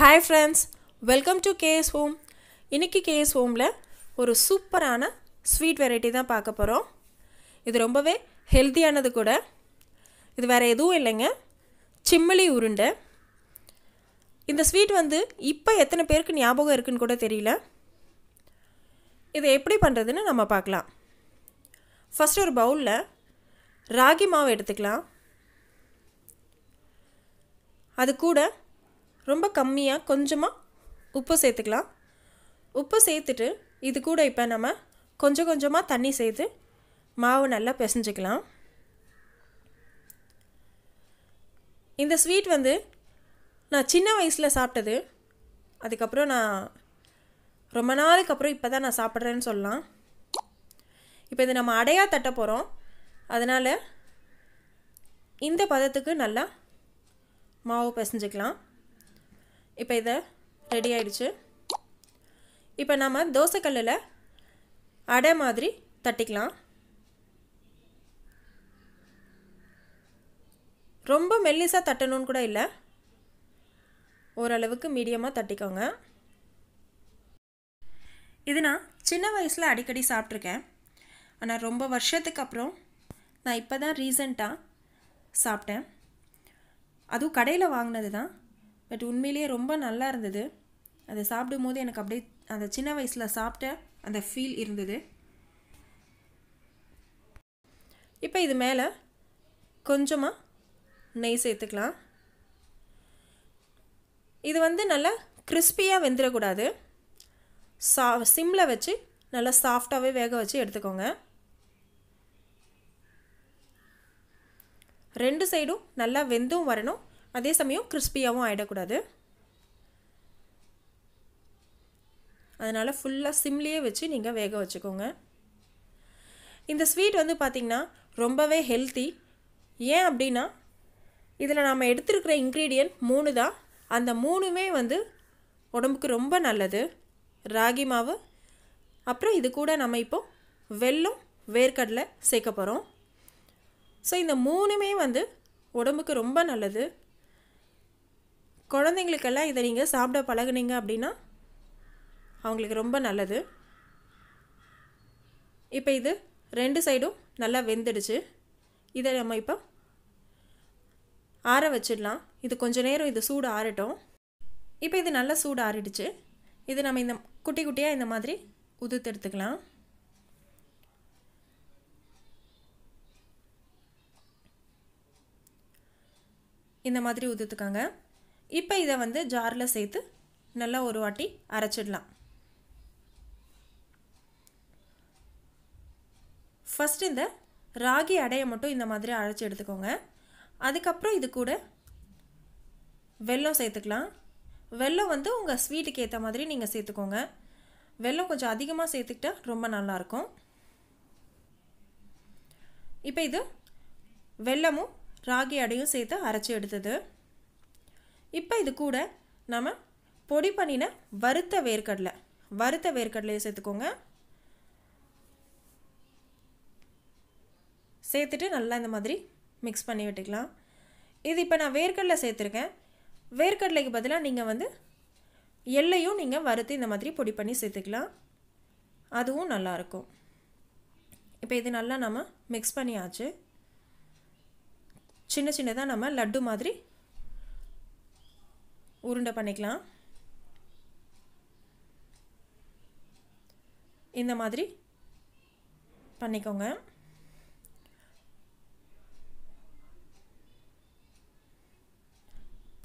hi friends welcome to KS home இன்றைக்கி KS ஹோமில் ஒரு சூப்பரான ஸ்வீட் வெரைட்டி தான் பார்க்க போகிறோம் இது ரொம்பவே ஹெல்த்தியானது கூட இது வேறு எதுவும் இல்லைங்க சிம்மிளி உருண்டை இந்த ஸ்வீட் வந்து இப்போ எத்தனை பேருக்கு ஞாபகம் இருக்குன்னு கூட தெரியல இதை எப்படி பண்ணுறதுன்னு நம்ம பார்க்கலாம் ஃபஸ்ட் ஒரு பவுலில் ராகி மாவு எடுத்துக்கலாம் அது கூட ரொம்ப கம்மியாக கொஞ்சமாக உப்பு சேர்த்துக்கலாம் உப்பு சேர்த்துட்டு இது கூட இப்போ நம்ம கொஞ்சம் கொஞ்சமாக தண்ணி சேர்த்து மாவு நல்லா பிசைஞ்சிக்கலாம் இந்த ஸ்வீட் வந்து நான் சின்ன வயசில் சாப்பிட்டது அதுக்கப்புறம் நான் ரொம்ப நாளுக்கு அப்புறம் இப்போ தான் நான் சாப்பிட்றேன்னு சொல்லலாம் இப்போ இது நம்ம அடையாக தட்ட போகிறோம் அதனால் இந்த பதத்துக்கு நல்லா மாவு பிசைஞ்சிக்கலாம் இப்போ இதை ரெடி ஆயிடுச்சு இப்போ நம்ம தோசைக்கல்லில் அடை மாதிரி தட்டிக்கலாம் ரொம்ப மெல்லிசாக தட்டணும்னு கூட இல்லை ஓரளவுக்கு மீடியமாக தட்டிக்கோங்க இது நான் சின்ன வயசில் அடிக்கடி சாப்பிட்ருக்கேன் ஆனால் ரொம்ப வருஷத்துக்கு அப்புறம் நான் இப்போ தான் ரீசண்டாக சாப்பிட்டேன் அதுவும் கடையில் வாங்கினது தான் பட் உண்மையிலேயே ரொம்ப நல்லா இருந்தது அதை சாப்பிடும் போது எனக்கு அப்படியே அந்த சின்ன வயசில் சாப்பிட்ட அந்த ஃபீல் இருந்தது இப்போ இது மேலே கொஞ்சமாக நெய் சேர்த்துக்கலாம் இது வந்து நல்லா கிறிஸ்பியாக வெந்துடக்கூடாது சா சிம்மில் வச்சு நல்லா சாஃப்டாகவே வேக வச்சு எடுத்துக்கோங்க ரெண்டு சைடும் நல்லா வெந்தும் வரணும் அதே சமயம் கிறிஸ்பியாகவும் ஆகிடக்கூடாது அதனால் ஃபுல்லாக சிம்லேயே வச்சு நீங்கள் வேக வச்சுக்கோங்க இந்த ஸ்வீட் வந்து பார்த்திங்கன்னா ரொம்பவே ஹெல்த்தி ஏன் அப்படின்னா இதில் நாம் எடுத்துருக்கிற இன்க்ரீடியன்ட் மூணு தான் அந்த மூணுமே வந்து உடம்புக்கு ரொம்ப நல்லது ராகி மாவு அப்புறம் இது கூட நம்ம இப்போ வெல்லும் வேர்க்கடலை சேர்க்க போகிறோம் ஸோ இந்த மூணுமே வந்து உடம்புக்கு ரொம்ப நல்லது குழந்தைங்களுக்கெல்லாம் இதை நீங்கள் சாப்பிட பழகுனீங்க அப்படின்னா அவங்களுக்கு ரொம்ப நல்லது இப்போ இது ரெண்டு சைடும் நல்லா வெந்துடுச்சு இதை நம்ம இப்போ ஆற வச்சிடலாம் இது கொஞ்சம் நேரம் இது சூடு ஆறட்டும் இப்போ இது நல்லா சூடு ஆறிடுச்சு இது நம்ம இந்த குட்டி குட்டியாக இந்த மாதிரி உதுத்து எடுத்துக்கலாம் இந்த மாதிரி உதுத்துக்காங்க இப்போ இதை வந்து ஜாரில் சேர்த்து நல்லா ஒரு வாட்டி அரைச்சிடலாம் ஃபஸ்ட் இந்த ராகி அடையை மட்டும் இந்த மாதிரி அரைச்சி எடுத்துக்கோங்க அதுக்கப்புறம் இது கூட வெல்லம் சேர்த்துக்கலாம் வெல்லம் வந்து உங்கள் ஸ்வீட்டுக்கு ஏற்ற மாதிரி நீங்கள் சேர்த்துக்கோங்க வெல்லம் கொஞ்சம் அதிகமாக சேர்த்துக்கிட்டா ரொம்ப நல்லாயிருக்கும் இப்போ இது வெல்லமும் ராகி அடையும் சேர்த்து அரைச்சி எடுத்தது இப்போ இது கூட நம்ம பொடி பண்ணின வறுத்த வேர்க்கடலை வறுத்த வேர்க்கடலையை சேர்த்துக்கோங்க சேர்த்துட்டு நல்லா இந்த மாதிரி மிக்ஸ் பண்ணி விட்டுக்கலாம் இது இப்போ நான் வேர்க்கடலை சேர்த்துருக்கேன் வேர்க்கடலைக்கு பதிலாக நீங்கள் வந்து எல்லையும் நீங்கள் வறுத்து இந்த மாதிரி பொடி பண்ணி சேர்த்துக்கலாம் அதுவும் நல்லாயிருக்கும் இப்போ இது நல்லா நம்ம மிக்ஸ் பண்ணியாச்சு சின்ன சின்னதாக நம்ம லட்டு மாதிரி உருண்டை பண்ணிக்கலாம் இந்த மாதிரி பண்ணிக்கோங்க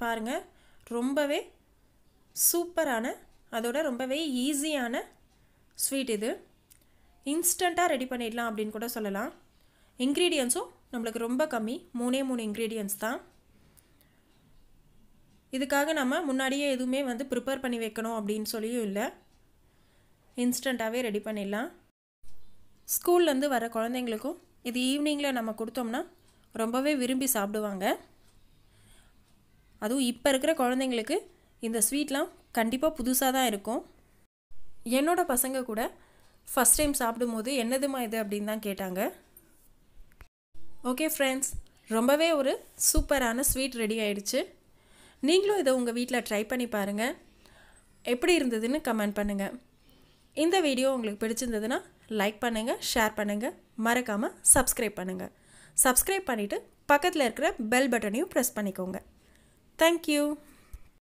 பாருங்கள் ரொம்பவே சூப்பரான அதோட ரொம்பவே ஈஸியான ஸ்வீட் இது இன்ஸ்டண்ட்டாக ரெடி பண்ணிடலாம் அப்படின்னு கூட சொல்லலாம் இன்க்ரீடியன்ஸும் நம்மளுக்கு ரொம்ப கம்மி மூணே மூணு இன்க்ரீடியன்ஸ் தான் இதுக்காக நம்ம முன்னாடியே எதுவுமே வந்து ப்ரிப்பேர் பண்ணி வைக்கணும் அப்படின்னு சொல்லியும் இல்லை இன்ஸ்டண்ட்டாகவே ரெடி பண்ணிடலாம் ஸ்கூல்லேருந்து வர குழந்தைங்களுக்கும் இது ஈவினிங்கில் நம்ம கொடுத்தோம்னா ரொம்பவே விரும்பி சாப்பிடுவாங்க அதுவும் இப்போ இருக்கிற குழந்தைங்களுக்கு இந்த ஸ்வீட்லாம் கண்டிப்பாக புதுசாக தான் இருக்கும் என்னோடய பசங்க கூட ஃபஸ்ட் டைம் சாப்பிடும்போது என்னதுமா இது அப்படின்னு தான் கேட்டாங்க ஓகே ஃப்ரெண்ட்ஸ் ரொம்பவே ஒரு சூப்பரான ஸ்வீட் ரெடி ஆயிடுச்சு நீங்களும் இதை உங்கள் வீட்டில் ட்ரை பண்ணி பாருங்கள் எப்படி இருந்ததுன்னு கமெண்ட் பண்ணுங்கள் இந்த வீடியோ உங்களுக்கு பிடிச்சிருந்ததுன்னா லைக் பண்ணுங்கள் ஷேர் பண்ணுங்கள் மறக்காமல் சப்ஸ்கிரைப் பண்ணுங்கள் சப்ஸ்கிரைப் பண்ணிவிட்டு பக்கத்தில் இருக்கிற பெல் பட்டனையும் ப்ரெஸ் பண்ணிக்கோங்க தேங்க்யூ